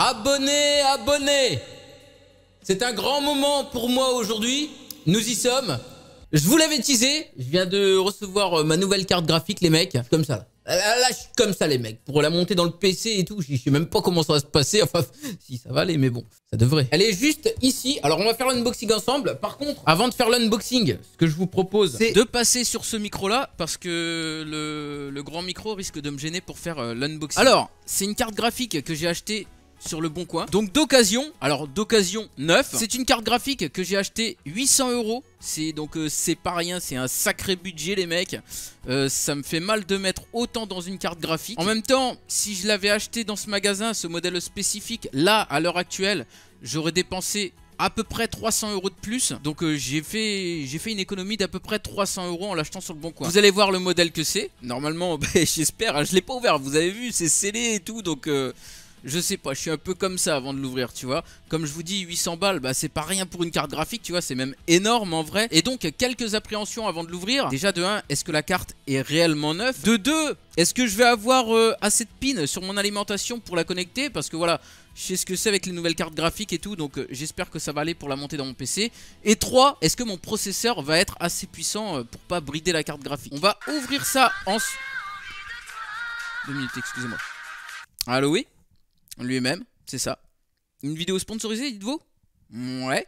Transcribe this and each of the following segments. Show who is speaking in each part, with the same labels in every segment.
Speaker 1: Abonnez, abonnez C'est un grand moment pour moi aujourd'hui. Nous y sommes. Je vous l'avais teasé. Je viens de recevoir euh, ma nouvelle carte graphique, les mecs. Comme ça. Euh, là, je suis comme ça, les mecs. Pour la monter dans le PC et tout, je sais même pas comment ça va se passer. Enfin, si, ça va aller, mais bon, ça devrait. Elle est juste ici. Alors, on va faire l'unboxing ensemble. Par contre, avant de faire l'unboxing, ce que je vous propose, c'est de passer sur ce micro-là, parce que le grand micro risque de me gêner pour faire euh, l'unboxing. Alors, c'est une carte graphique que j'ai achetée sur le bon coin. Donc d'occasion, alors d'occasion Neuf C'est une carte graphique que j'ai acheté 800 euros. C'est donc euh, c'est pas rien, c'est un sacré budget les mecs. Euh, ça me fait mal de mettre autant dans une carte graphique. En même temps, si je l'avais acheté dans ce magasin, ce modèle spécifique, là à l'heure actuelle, j'aurais dépensé à peu près 300 euros de plus. Donc euh, j'ai fait j'ai fait une économie d'à peu près 300 euros en l'achetant sur le bon coin. Vous allez voir le modèle que c'est. Normalement, bah, j'espère, hein, je l'ai pas ouvert. Vous avez vu, c'est scellé et tout, donc je sais pas, je suis un peu comme ça avant de l'ouvrir, tu vois. Comme je vous dis, 800 balles, bah c'est pas rien pour une carte graphique, tu vois, c'est même énorme en vrai. Et donc, quelques appréhensions avant de l'ouvrir. Déjà, de 1, est-ce que la carte est réellement neuve De 2, est-ce que je vais avoir euh, assez de pins sur mon alimentation pour la connecter Parce que voilà, je sais ce que c'est avec les nouvelles cartes graphiques et tout, donc euh, j'espère que ça va aller pour la monter dans mon PC. Et 3, est-ce que mon processeur va être assez puissant euh, pour pas brider la carte graphique On va ouvrir ça en... Deux minutes, excusez-moi. Allo oui lui-même, c'est ça. Une vidéo sponsorisée, dites-vous Ouais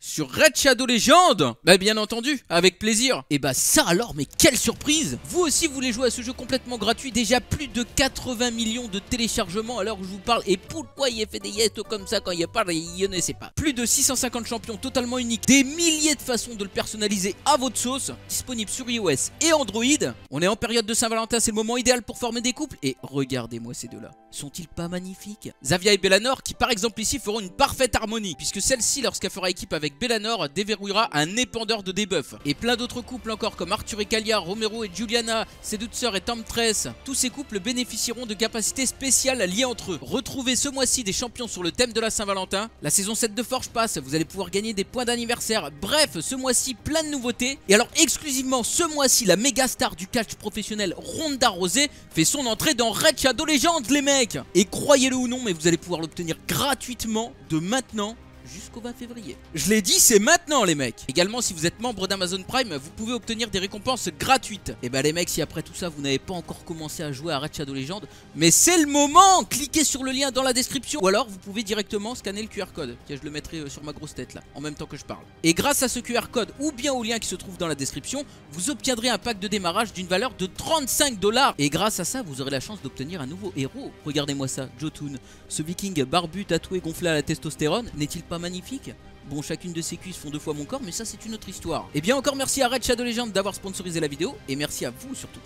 Speaker 1: sur Red Shadow Legend Bah bien entendu, avec plaisir Et bah ça alors, mais quelle surprise Vous aussi vous voulez jouer à ce jeu complètement gratuit, déjà plus de 80 millions de téléchargements à l'heure où je vous parle, et pourquoi il fait des yes comme ça quand il pas je ne sais pas. Plus de 650 champions totalement uniques, des milliers de façons de le personnaliser à votre sauce, disponible sur iOS et Android. On est en période de Saint-Valentin, c'est le moment idéal pour former des couples, et regardez-moi ces deux-là. Sont-ils pas magnifiques Xavier et Bellanor, qui par exemple ici feront une parfaite harmonie, puisque celle-ci, lorsqu'elle fera équipe avec avec Bellanor déverrouillera un épandeur de debuffs. Et plein d'autres couples encore comme Arthur et Kalia, Romero et Juliana, sœurs et Temptress, tous ces couples bénéficieront de capacités spéciales liées entre eux. Retrouvez ce mois-ci des champions sur le thème de la Saint-Valentin, la saison 7 de Forge passe, vous allez pouvoir gagner des points d'anniversaire, bref, ce mois-ci plein de nouveautés. Et alors exclusivement ce mois-ci, la méga star du catch professionnel Ronda Rosé fait son entrée dans Red Shadow Legends les mecs Et croyez-le ou non, mais vous allez pouvoir l'obtenir gratuitement de maintenant jusqu'au 20 février. Je l'ai dit, c'est maintenant les mecs Également, si vous êtes membre d'Amazon Prime, vous pouvez obtenir des récompenses gratuites. Et eh bah ben, les mecs, si après tout ça, vous n'avez pas encore commencé à jouer à Red Shadow Legend, mais c'est le moment Cliquez sur le lien dans la description, ou alors vous pouvez directement scanner le QR code. Tiens, je le mettrai euh, sur ma grosse tête là, en même temps que je parle. Et grâce à ce QR code, ou bien au lien qui se trouve dans la description, vous obtiendrez un pack de démarrage d'une valeur de 35 dollars. Et grâce à ça, vous aurez la chance d'obtenir un nouveau héros. Regardez-moi ça, Jotun. Ce viking barbu, tatoué, gonflé à la testostérone, n'est-il pas magnifique Bon, chacune de ces cuisses font deux fois mon corps, mais ça, c'est une autre histoire. Et eh bien, encore merci à Red Shadow Legends d'avoir sponsorisé la vidéo, et merci à vous surtout.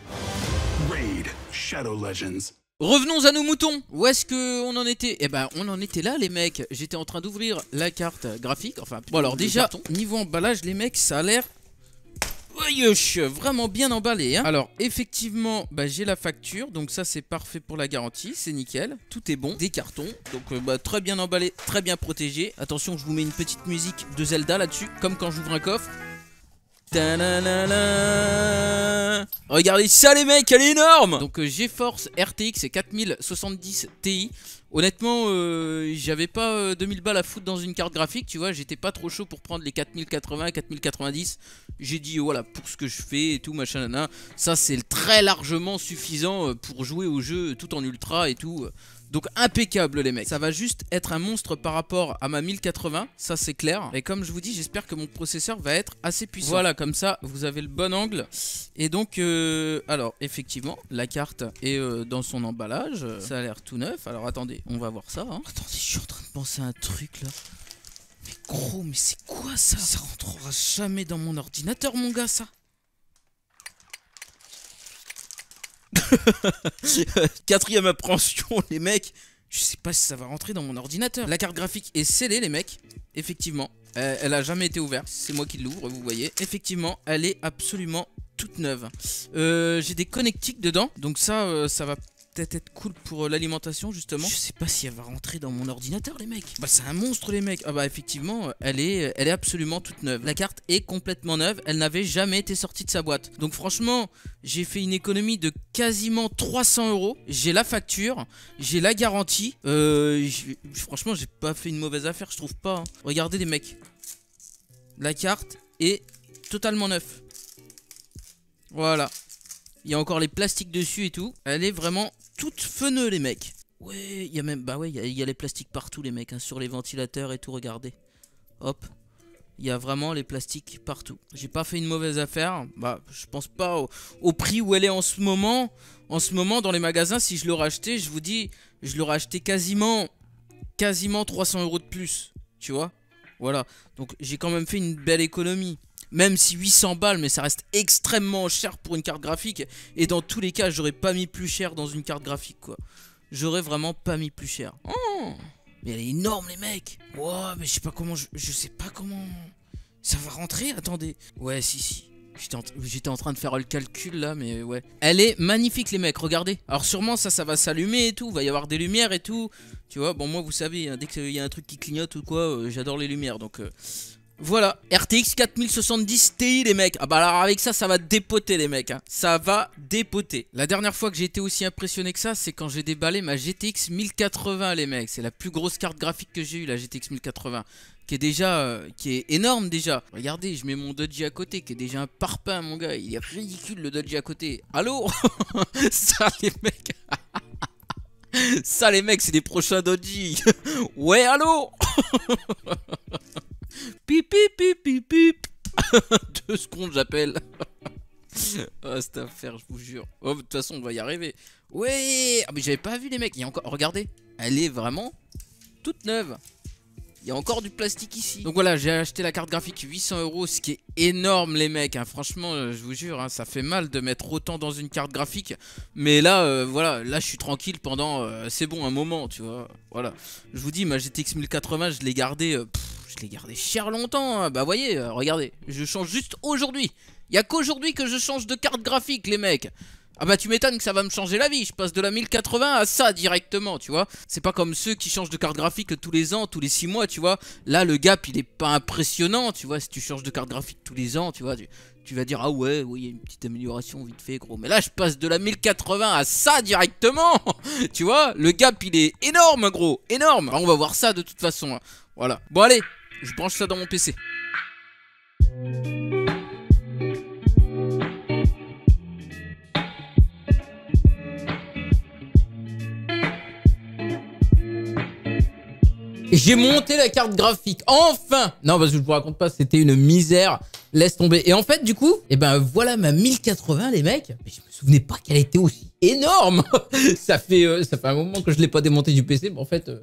Speaker 1: Raid Shadow Legends. Revenons à nos moutons. Où est-ce que on en était Eh ben, on en était là, les mecs. J'étais en train d'ouvrir la carte graphique. Enfin, bon alors déjà, niveau emballage, les mecs, ça a l'air vraiment bien emballé. Hein. Alors, effectivement, bah, j'ai la facture. Donc, ça, c'est parfait pour la garantie. C'est nickel. Tout est bon. Des cartons. Donc, euh, bah, très bien emballé, très bien protégé. Attention, je vous mets une petite musique de Zelda là-dessus, comme quand j'ouvre un coffre. Regardez ça les mecs, elle est énorme Donc euh, GeForce RTX 4070 Ti. Honnêtement, euh, j'avais pas 2000 euh, balles à foutre dans une carte graphique, tu vois, j'étais pas trop chaud pour prendre les 4080, 4090. J'ai dit oh, voilà, pour ce que je fais et tout, machin, ça c'est très largement suffisant pour jouer au jeu tout en ultra et tout. Donc impeccable les mecs. Ça va juste être un monstre par rapport à ma 1080, ça c'est clair. Et comme je vous dis, j'espère que mon processeur va être assez puissant. Voilà, comme ça, vous avez le bon angle. Et donc, euh, alors effectivement, la carte est euh, dans son emballage. Ça a l'air tout neuf. Alors attendez, on va voir ça. Hein. Attendez, je suis en train de penser à un truc là. Mais gros, mais c'est quoi ça Ça rentrera jamais dans mon ordinateur, mon gars, ça Quatrième appréhension, les mecs. Je sais pas si ça va rentrer dans mon ordinateur. La carte graphique est scellée, les mecs. Effectivement. elle a jamais été ouverte. C'est moi qui l'ouvre, vous voyez. Effectivement, elle est absolument toute neuve. Euh, j'ai des connectiques dedans. Donc ça, euh, ça va peut-être être cool pour euh, l'alimentation justement. Je sais pas si elle va rentrer dans mon ordinateur les mecs. Bah c'est un monstre les mecs. Ah bah effectivement, elle est euh, elle est absolument toute neuve. La carte est complètement neuve, elle n'avait jamais été sortie de sa boîte. Donc franchement, j'ai fait une économie de quasiment 300 euros. J'ai la facture, j'ai la garantie. Euh, franchement, j'ai pas fait une mauvaise affaire, je trouve pas. Hein. Regardez les mecs. La carte est totalement neuve. Voilà. Il y a encore les plastiques dessus et tout. Elle est vraiment toutes feneux, les mecs. Ouais, il y a même. Bah ouais, il y, a les plastiques partout, les mecs, hein, sur les ventilateurs et tout, regardez. Hop. Il y a vraiment les plastiques partout. J'ai pas fait une mauvaise affaire. Bah, je pense pas au, prix où elle est en ce moment. En ce moment, dans les magasins, si je l'aurais acheté, je vous dis, je l'aurais acheté quasiment, quasiment 300 euros de plus. Tu vois Voilà. Donc, j'ai quand même fait une belle économie même si 800 balles, mais ça reste extrêmement cher pour une carte graphique. Et dans tous les cas, j'aurais pas mis plus cher dans une carte graphique, quoi. J'aurais vraiment pas mis plus cher. Oh, mais elle est énorme, les mecs. Wow, mais je sais pas comment, je, sais pas comment. Ça va rentrer, attendez. Ouais, si, si. J'étais en, train de faire le calcul là, mais ouais. Elle est magnifique, les mecs, regardez. Alors, sûrement, ça, ça va s'allumer et tout. va y avoir des lumières et tout. Tu vois, bon, moi, vous savez, hein, dès qu'il y a un truc qui clignote ou quoi, euh, j'adore les lumières. Donc, euh, voilà, RTX 4070 Ti les mecs. Ah bah alors avec ça, ça va dépoter les mecs. Hein. Ça va dépoter. La dernière fois que j'ai été aussi impressionné que ça, c'est quand j'ai déballé ma GTX 1080 les mecs. C'est la plus grosse carte graphique que j'ai eu la GTX 1080. Qui est déjà, euh, qui est énorme déjà. Regardez, je mets mon Dodgy à côté, qui est déjà un parpaing mon gars. Il est ridicule le Dodgy à côté. Allô Ça les mecs Ça les mecs, c'est des prochains Dodgy. ouais, allô Pip, pip, pip, pip, pip. Deux secondes, j'appelle. oh, cette affaire, je vous jure. Oh, de toute façon, on va y arriver. Ouais ah, mais j'avais pas vu les mecs. Il y a encore. Regardez, elle est vraiment toute neuve. Il y a encore du plastique ici. Donc voilà, j'ai acheté la carte graphique 800 euros, ce qui est énorme, les mecs. Hein. Franchement, euh, je vous jure, hein, ça fait mal de mettre autant dans une carte graphique. Mais là, euh, voilà, là, je suis tranquille pendant. Euh, c'est bon, un moment, tu vois. Voilà. Je vous dis, ma GTX 1080, je l'ai gardée je l'ai gardé cher longtemps. Hein. Bah voyez, euh, regardez, je change juste aujourd'hui. Il a qu'aujourd'hui que je change de carte graphique, les mecs. Ah bah tu m'étonnes que ça va me changer la vie, je passe de la 1080 à ça directement, tu vois. C'est pas comme ceux qui changent de carte graphique tous les ans, tous les 6 mois, tu vois. Là le gap il est pas impressionnant, tu vois, si tu changes de carte graphique tous les ans, tu vois, tu, vas dire ah ouais, oui, il y a une petite amélioration vite fait gros. Mais là je passe de la 1080 à ça directement, tu vois, le gap il est énorme gros, énorme. Bah, on va voir ça de toute façon, hein. voilà. Bon allez, je branche ça dans mon PC. J'ai monté la carte graphique, enfin Non, parce que je vous raconte pas, c'était une misère. Laisse tomber. Et en fait, du coup, et eh ben voilà ma 1080, les mecs. Mais je me souvenais pas qu'elle était aussi énorme. ça fait euh, ça fait un moment que je l'ai pas démonté du PC, mais en fait, euh,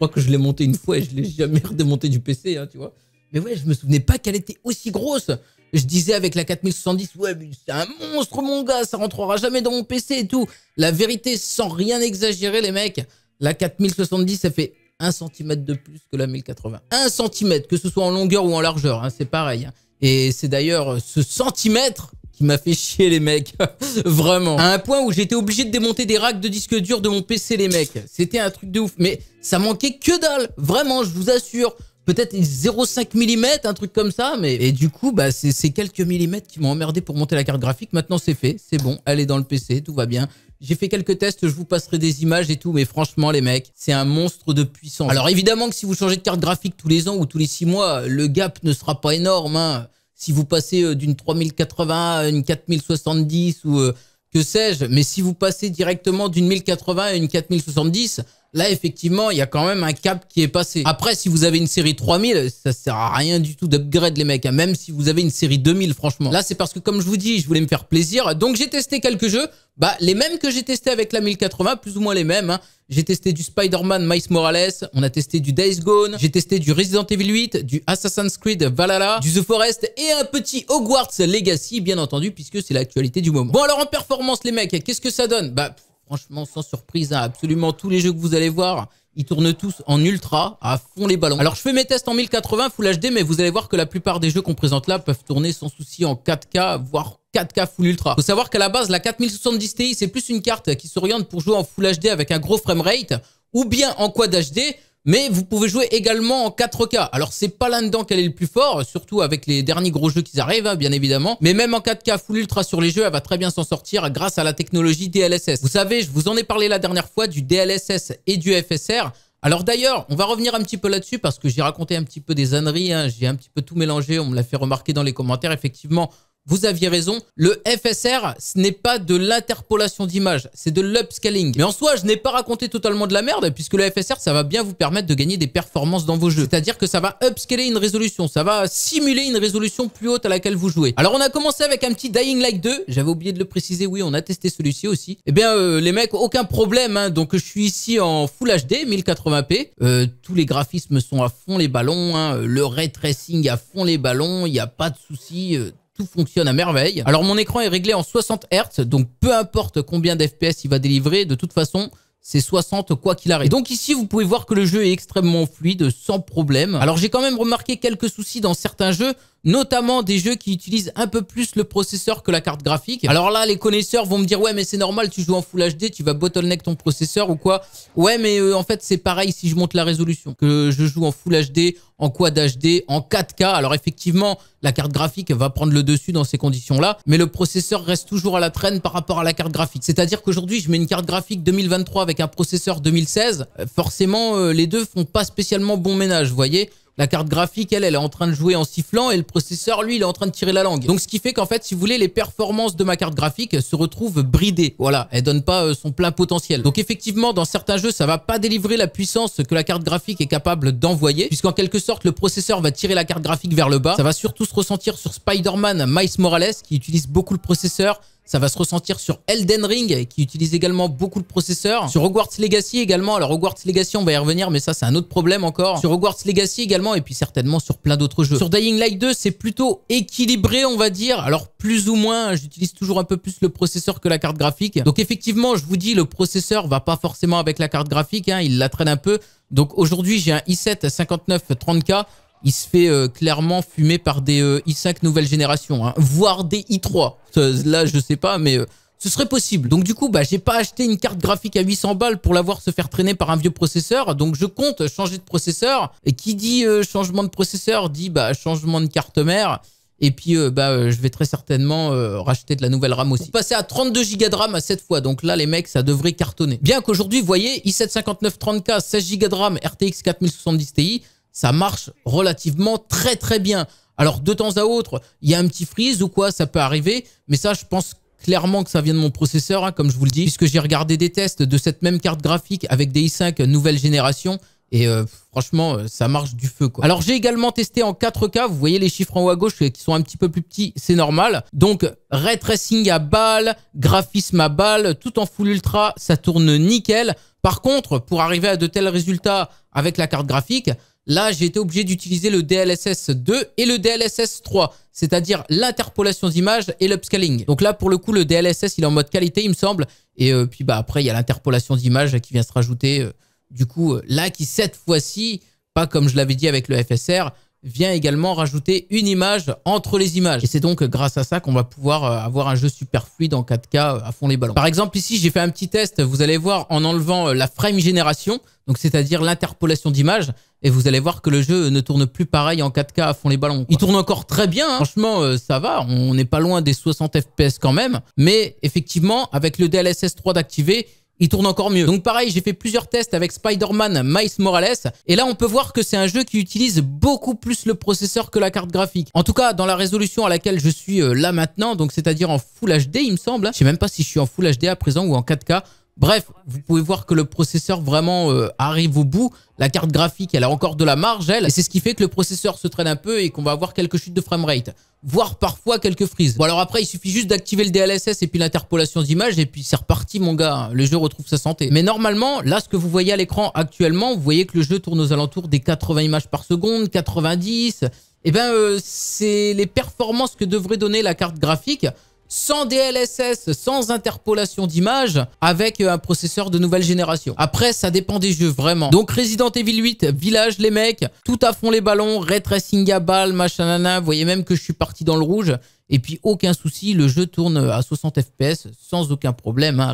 Speaker 1: crois que je l'ai monté une fois et je l'ai jamais redémonté du PC, hein, tu vois. Mais ouais, je me souvenais pas qu'elle était aussi grosse. Je disais avec la 4070, ouais, c'est un monstre, mon gars, ça rentrera jamais dans mon PC et tout. La vérité, sans rien exagérer, les mecs, la 4070, ça fait 1 centimètre de plus que la 1080. Un cm, que ce soit en longueur ou en largeur, hein, c'est pareil. Hein. Et c'est d'ailleurs ce centimètre m'a fait chier, les mecs. Vraiment. À un point où j'étais obligé de démonter des racks de disques durs de mon PC, les mecs. C'était un truc de ouf. Mais ça manquait que dalle. Vraiment, je vous assure peut-être 0,5 mm, un truc comme ça. Mais et du coup, bah, c'est quelques millimètres qui m'ont emmerdé pour monter la carte graphique. Maintenant, c'est fait, c'est bon, elle est dans le PC, tout va bien. J'ai fait quelques tests, je vous passerai des images et tout, mais franchement, les mecs, c'est un monstre de puissance. Alors évidemment que si vous changez de carte graphique tous les ans ou tous les six mois, le gap ne sera pas énorme. Hein si vous passez euh, d'une 3080 à une 4070 ou euh, que sais-je, mais si vous passez directement d'une 1080 à une 4070, là effectivement, il y a quand même un cap qui est passé. Après, si vous avez une série 3000, ça sert à rien du tout d'upgrade les mecs, hein, même si vous avez une série 2000 franchement. Là, c'est parce que comme je vous dis, je voulais me faire plaisir, donc j'ai testé quelques jeux, bah les mêmes que j'ai testé avec la 1080, plus ou moins les mêmes, hein. J'ai testé du Spider-Man Miles Morales, on a testé du Days Gone, j'ai testé du Resident Evil 8, du Assassin's Creed Valhalla, du The Forest et un petit Hogwarts Legacy, bien entendu, puisque c'est l'actualité du moment. Bon, alors en performance, les mecs, qu'est-ce que ça donne Bah, franchement, sans surprise, hein, absolument tous les jeux que vous allez voir, ils tournent tous en ultra, à fond les ballons. Alors je fais mes tests en 1080 Full HD, mais vous allez voir que la plupart des jeux qu'on présente là peuvent tourner sans souci en 4K, voire 4K Full Ultra. Faut savoir qu'à la base, la 4070 Ti, c'est plus une carte qui s'oriente pour jouer en Full HD avec un gros framerate, ou bien en Quad HD, mais vous pouvez jouer également en 4K. Alors c'est pas là-dedans qu'elle est le plus fort, surtout avec les derniers gros jeux qui arrivent, hein, bien évidemment. Mais même en 4K Full Ultra sur les jeux, elle va très bien s'en sortir grâce à la technologie DLSS. Vous savez, je vous en ai parlé la dernière fois du DLSS et du FSR. Alors d'ailleurs, on va revenir un petit peu là-dessus parce que j'ai raconté un petit peu des âneries, hein. j'ai un petit peu tout mélangé, on me l'a fait remarquer dans les commentaires. Effectivement, vous aviez raison, le FSR, ce n'est pas de l'interpolation d'images, c'est de l'upscaling. Mais en soi, je n'ai pas raconté totalement de la merde, puisque le FSR, ça va bien vous permettre de gagner des performances dans vos jeux. C'est-à-dire que ça va upscaler une résolution, ça va simuler une résolution plus haute à laquelle vous jouez. Alors, on a commencé avec un petit Dying Light 2, j'avais oublié de le préciser, oui, on a testé celui-ci aussi. Eh bien, euh, les mecs, aucun problème, hein. donc je suis ici en Full HD, 1080p, euh, tous les graphismes sont à fond les ballons, hein. le ray tracing à fond les ballons, il n'y a pas de souci, euh, tout fonctionne à merveille. Alors mon écran est réglé en 60 Hz, donc peu importe combien d'FPS il va délivrer, de toute façon, c'est 60 quoi qu'il arrive. donc ici, vous pouvez voir que le jeu est extrêmement fluide, sans problème. Alors j'ai quand même remarqué quelques soucis dans certains jeux, notamment des jeux qui utilisent un peu plus le processeur que la carte graphique. Alors là, les connaisseurs vont me dire ouais mais c'est normal, tu joues en Full HD, tu vas bottleneck ton processeur ou quoi Ouais mais euh, en fait c'est pareil si je monte la résolution, que je joue en Full HD, en Quad HD, en 4K. Alors effectivement, la carte graphique va prendre le dessus dans ces conditions-là, mais le processeur reste toujours à la traîne par rapport à la carte graphique. C'est-à-dire qu'aujourd'hui, je mets une carte graphique 2023 avec un processeur 2016, euh, forcément euh, les deux font pas spécialement bon ménage, vous voyez la carte graphique, elle, elle est en train de jouer en sifflant et le processeur, lui, il est en train de tirer la langue. Donc, ce qui fait qu'en fait, si vous voulez, les performances de ma carte graphique se retrouvent bridées. Voilà, elle donne pas euh, son plein potentiel. Donc, effectivement, dans certains jeux, ça va pas délivrer la puissance que la carte graphique est capable d'envoyer, puisqu'en quelque sorte, le processeur va tirer la carte graphique vers le bas. Ça va surtout se ressentir sur Spider-Man Miles Morales, qui utilise beaucoup le processeur, ça va se ressentir sur Elden Ring, qui utilise également beaucoup le processeur. Sur Hogwarts Legacy également. Alors Hogwarts Legacy, on va y revenir, mais ça, c'est un autre problème encore. Sur Hogwarts Legacy également, et puis certainement sur plein d'autres jeux. Sur Dying Light 2, c'est plutôt équilibré, on va dire. Alors plus ou moins, j'utilise toujours un peu plus le processeur que la carte graphique. Donc effectivement, je vous dis, le processeur va pas forcément avec la carte graphique. Hein. il la traîne un peu. Donc aujourd'hui, j'ai un i7 à 30 k il se fait euh, clairement fumer par des euh, i5 nouvelle génération, hein. voire des i3. Là, je sais pas, mais euh, ce serait possible. Donc du coup, bah, j'ai pas acheté une carte graphique à 800 balles pour l'avoir se faire traîner par un vieux processeur. Donc je compte changer de processeur. Et qui dit changement de processeur dit bah, changement de carte mère. Et puis, bah, je vais très certainement racheter de la nouvelle RAM aussi. Passer à 32 Go de RAM à cette fois. Donc là, les mecs, ça devrait cartonner. Bien qu'aujourd'hui, vous voyez, i7 5930K, 16 Go de RAM, RTX 4070 Ti, ça marche relativement très très bien. Alors de temps à autre, il y a un petit freeze ou quoi, ça peut arriver, mais ça je pense clairement que ça vient de mon processeur, hein, comme je vous le dis, puisque j'ai regardé des tests de cette même carte graphique avec des i5 nouvelle génération, et euh, franchement, euh, ça marche du feu. Quoi. Alors j'ai également testé en 4K, vous voyez les chiffres en haut à gauche euh, qui sont un petit peu plus petits, c'est normal. Donc ray tracing à balle, graphisme à balle, tout en full ultra, ça tourne nickel. Par contre, pour arriver à de tels résultats avec la carte graphique, Là, j'ai été obligé d'utiliser le DLSS 2 et le DLSS 3, c'est-à-dire l'interpolation d'images et l'upscaling. Donc là, pour le coup, le DLSS, il est en mode qualité, il me semble. Et euh, puis bah après, il y a l'interpolation d'images qui vient se rajouter. Euh, du coup, euh, là, qui cette fois-ci, pas comme je l'avais dit avec le FSR, vient également rajouter une image entre les images. Et c'est donc grâce à ça qu'on va pouvoir avoir un jeu super fluide en 4K à fond les ballons. Par exemple, ici, j'ai fait un petit test. Vous allez voir en enlevant la frame génération, donc c'est-à-dire l'interpolation d'images, et vous allez voir que le jeu ne tourne plus pareil en 4K à fond les ballons. Il tourne encore très bien, hein. franchement, euh, ça va. On n'est pas loin des 60 FPS quand même. Mais effectivement, avec le DLSS 3 d'Activé, il tourne encore mieux. Donc pareil, j'ai fait plusieurs tests avec Spider-Man Miles Morales, et là on peut voir que c'est un jeu qui utilise beaucoup plus le processeur que la carte graphique. En tout cas, dans la résolution à laquelle je suis euh, là maintenant, donc c'est-à-dire en Full HD il me semble, je sais même pas si je suis en Full HD à présent ou en 4K, Bref, vous pouvez voir que le processeur vraiment euh, arrive au bout. La carte graphique, elle a encore de la marge, elle. Et c'est ce qui fait que le processeur se traîne un peu et qu'on va avoir quelques chutes de framerate. Voire parfois quelques frises. Bon alors après, il suffit juste d'activer le DLSS et puis l'interpolation d'images et puis c'est reparti mon gars. Le jeu retrouve sa santé. Mais normalement, là, ce que vous voyez à l'écran actuellement, vous voyez que le jeu tourne aux alentours des 80 images par seconde, 90. Eh ben, euh, c'est les performances que devrait donner la carte graphique sans DLSS, sans interpolation d'image, avec euh, un processeur de nouvelle génération. Après, ça dépend des jeux, vraiment. Donc Resident Evil 8, Village, les mecs, tout à fond les ballons, Ray Tracing à balles, machin, nana. Vous voyez même que je suis parti dans le rouge. Et puis aucun souci, le jeu tourne euh, à 60 fps sans aucun problème, hein,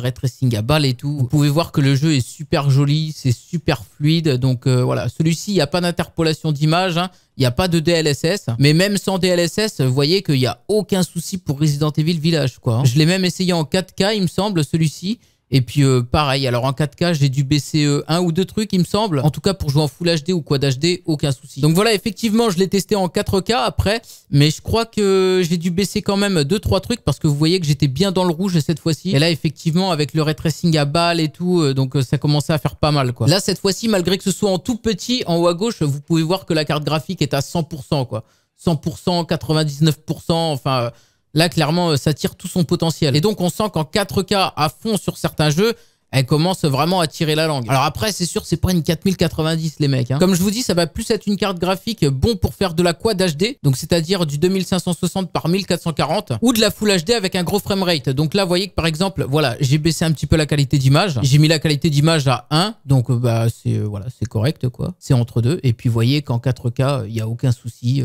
Speaker 1: à balle et tout. Vous pouvez voir que le jeu est super joli, c'est super fluide. Donc euh, voilà, celui-ci, il n'y a pas d'interpolation d'image, hein. il n'y a pas de DLSS. Mais même sans DLSS, vous voyez qu'il n'y a aucun souci pour Resident Evil Village. quoi. Hein. Je l'ai même essayé en 4K, il me semble, celui-ci. Et puis euh, pareil, alors en 4K, j'ai dû baisser euh, un ou deux trucs, il me semble. En tout cas, pour jouer en Full HD ou Quad HD, aucun souci. Donc voilà, effectivement, je l'ai testé en 4K après, mais je crois que j'ai dû baisser quand même deux trois trucs parce que vous voyez que j'étais bien dans le rouge cette fois-ci. Et là, effectivement, avec le ray tracing à balles et tout, euh, donc ça commençait à faire pas mal quoi. Là, cette fois-ci, malgré que ce soit en tout petit, en haut à gauche, vous pouvez voir que la carte graphique est à 100% quoi. 100%, 99%, enfin Là, clairement, euh, ça tire tout son potentiel. Et donc, on sent qu'en 4K à fond sur certains jeux, elle commence vraiment à tirer la langue. Alors après, c'est sûr, c'est pas une 4090 les mecs. Hein. Comme je vous dis, ça va plus être une carte graphique bon pour faire de la quad HD, donc c'est-à-dire du 2560 par 1440, ou de la Full HD avec un gros frame rate. Donc là, vous voyez que par exemple, voilà, j'ai baissé un petit peu la qualité d'image. J'ai mis la qualité d'image à 1, donc euh, bah c'est euh, voilà, c'est correct quoi. C'est entre deux. Et puis vous voyez qu'en 4K, il n'y a aucun souci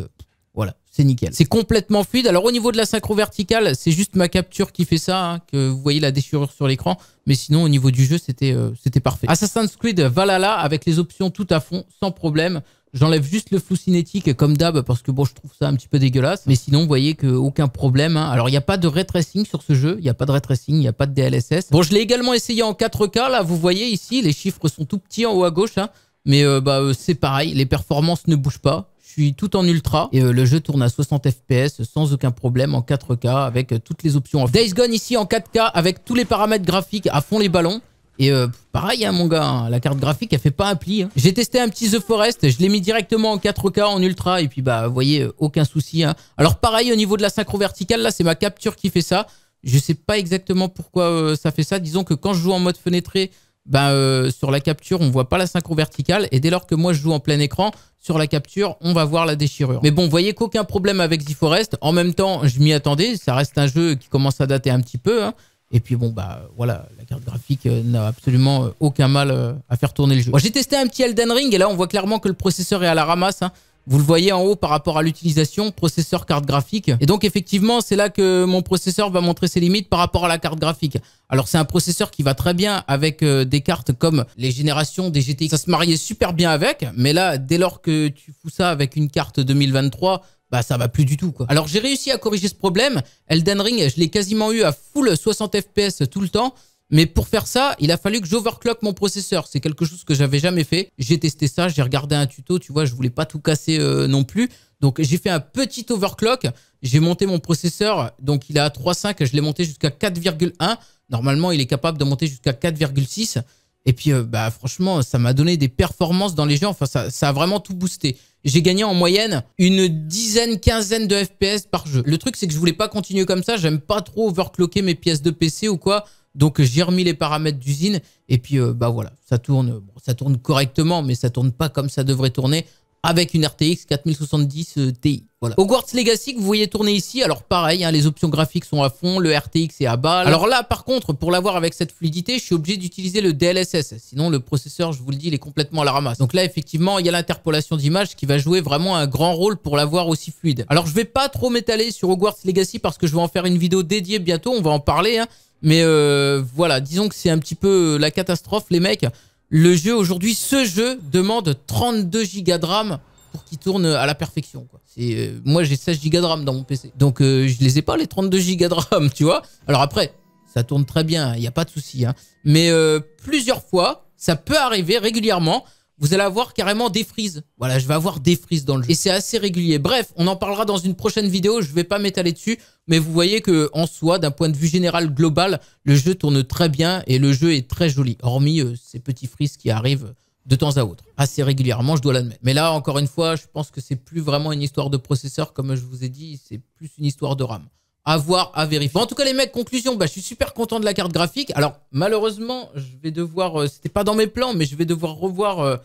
Speaker 1: c'est nickel. C'est complètement fluide. Alors au niveau de la synchro verticale, c'est juste ma capture qui fait ça, hein, que vous voyez la déchirure sur l'écran. Mais sinon, au niveau du jeu, euh, c'était parfait. Assassin's Creed Valhalla, avec les options tout à fond, sans problème. J'enlève juste le flou cinétique comme d'hab parce que bon, je trouve ça un petit peu dégueulasse. Mais sinon, vous voyez qu'aucun problème. Hein. Alors, il n'y a pas de ray tracing sur ce jeu. Il n'y a pas de ray tracing, il n'y a pas de DLSS. Bon, je l'ai également essayé en 4K. Là, vous voyez ici, les chiffres sont tout petits en haut à gauche. Hein. Mais euh, bah, euh, c'est pareil, les performances ne bougent pas suis tout en ultra et euh, le jeu tourne à 60 fps sans aucun problème en 4K avec euh, toutes les options. Days Gone ici en 4K avec tous les paramètres graphiques à fond les ballons. Et euh, pareil, hein, mon gars, hein, la carte graphique, elle fait pas un pli. Hein. J'ai testé un petit The Forest, je l'ai mis directement en 4K, en ultra, et puis bah, vous voyez, aucun souci. Alors pareil, au niveau de la synchro verticale, là, c'est ma capture qui fait ça. Je sais pas exactement pourquoi ça fait ça. Disons que quand je joue en mode fenêtré, ben, euh, sur la capture, on voit pas la synchro verticale. Et dès lors que moi, je joue en plein écran, sur la capture, on va voir la déchirure. Mais bon, vous voyez qu'aucun problème avec The forest En même temps, je m'y attendais. Ça reste un jeu qui commence à dater un petit peu. Hein. Et puis bon, bah voilà, la carte graphique euh, n'a absolument euh, aucun mal à faire tourner le jeu. J'ai testé un petit Elden Ring et là, on voit clairement que le processeur est à la ramasse. Hein. Vous le voyez en haut par rapport à l'utilisation, processeur carte graphique. Et donc effectivement, c'est là que mon processeur va montrer ses limites par rapport à la carte graphique. Alors c'est un processeur qui va très bien avec euh, des cartes comme les générations des GTX. Ça se mariait super bien avec, mais là, dès lors que tu fous ça avec une carte 2023, bah ça va plus du tout quoi. Alors j'ai réussi à corriger ce problème. Elden Ring, je l'ai quasiment eu à full 60 FPS tout le temps. Mais pour faire ça, il a fallu que j'overclock mon processeur. C'est quelque chose que j'avais jamais fait. J'ai testé ça, j'ai regardé un tuto, tu vois, je voulais pas tout casser euh, non plus. Donc j'ai fait un petit overclock, j'ai monté mon processeur, donc il est à 3.5, je l'ai monté jusqu'à 4.1. Normalement, il est capable de monter jusqu'à 4.6. Et puis, euh, bah, franchement, ça m'a donné des performances dans les jeux. Enfin, ça, ça a vraiment tout boosté. J'ai gagné en moyenne une dizaine, quinzaine de FPS par jeu. Le truc, c'est que je voulais pas continuer comme ça. J'aime pas trop overclocker mes pièces de PC ou quoi. Donc j'ai remis les paramètres d'usine et puis euh, bah voilà, ça tourne, bon, ça tourne correctement, mais ça tourne pas comme ça devrait tourner avec une RTX 4070 euh, Ti. Voilà. Hogwarts Legacy que vous voyez tourner ici, alors pareil, hein, les options graphiques sont à fond, le RTX est à bas. Alors là, par contre, pour l'avoir avec cette fluidité, je suis obligé d'utiliser le DLSS. Sinon, le processeur, je vous le dis, il est complètement à la ramasse. Donc là, effectivement, il y a l'interpolation d'images qui va jouer vraiment un grand rôle pour l'avoir aussi fluide. Alors, je vais pas trop m'étaler sur Hogwarts Legacy parce que je vais en faire une vidéo dédiée bientôt, on va en parler. Hein. Mais euh, voilà, disons que c'est un petit peu la catastrophe, les mecs le jeu aujourd'hui, ce jeu demande 32 gigas de RAM pour qu'il tourne à la perfection. Euh, moi, j'ai 16 gigas de RAM dans mon PC. Donc, je euh, je les ai pas, les 32 gigas de RAM, tu vois. Alors après, ça tourne très bien, il hein, n'y a pas de souci. Hein. Mais euh, plusieurs fois, ça peut arriver régulièrement vous allez avoir carrément des frises. Voilà, je vais avoir des frises dans le jeu. Et c'est assez régulier. Bref, on en parlera dans une prochaine vidéo, je ne vais pas m'étaler dessus, mais vous voyez que en soi, d'un point de vue général global, le jeu tourne très bien et le jeu est très joli, hormis euh, ces petits frises qui arrivent de temps à autre, assez régulièrement, je dois l'admettre. Mais là, encore une fois, je pense que c'est plus vraiment une histoire de processeur, comme je vous ai dit, c'est plus une histoire de RAM à voir, à vérifier. en tout cas, les mecs, conclusion, bah, je suis super content de la carte graphique. Alors, malheureusement, je vais devoir, Ce euh, c'était pas dans mes plans, mais je vais devoir revoir euh,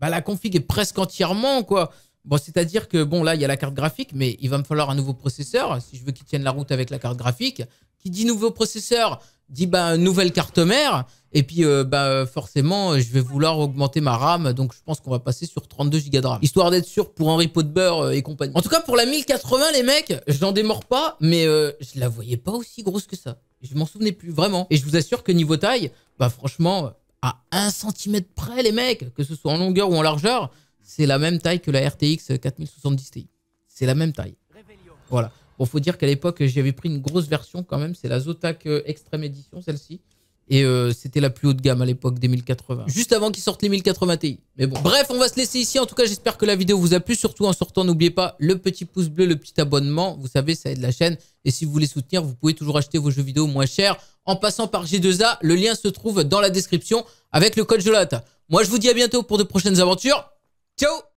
Speaker 1: bah, la config est presque entièrement, quoi. Bon, c'est-à-dire que, bon, là, il y a la carte graphique, mais il va me falloir un nouveau processeur si je veux qu'il tienne la route avec la carte graphique. Qui dit nouveau processeur dit bah, nouvelle carte mère. Et puis, euh, bah, forcément, je vais vouloir augmenter ma RAM. Donc, je pense qu'on va passer sur 32 Go de RAM. Histoire d'être sûr pour Henri Pot de beurre euh, et compagnie. En tout cas, pour la 1080, les mecs, je n'en démords pas, mais euh, je la voyais pas aussi grosse que ça. Je m'en souvenais plus, vraiment. Et je vous assure que niveau taille, bah, franchement, à 1 cm près, les mecs, que ce soit en longueur ou en largeur, c'est la même taille que la RTX 4070 Ti. C'est la même taille. Voilà. Bon, faut dire qu'à l'époque, j'avais pris une grosse version quand même. C'est la Zotac euh, Extreme Edition, celle-ci. Et euh, c'était la plus haute gamme à l'époque des 1080. Juste avant qu'ils sortent les 1080 Ti. Mais bon. Bref, on va se laisser ici. En tout cas, j'espère que la vidéo vous a plu. Surtout en sortant, n'oubliez pas le petit pouce bleu, le petit abonnement. Vous savez, ça aide la chaîne. Et si vous voulez soutenir, vous pouvez toujours acheter vos jeux vidéo moins chers en passant par G2A. Le lien se trouve dans la description avec le code JOLAT. Moi, je vous dis à bientôt pour de prochaines aventures. Ciao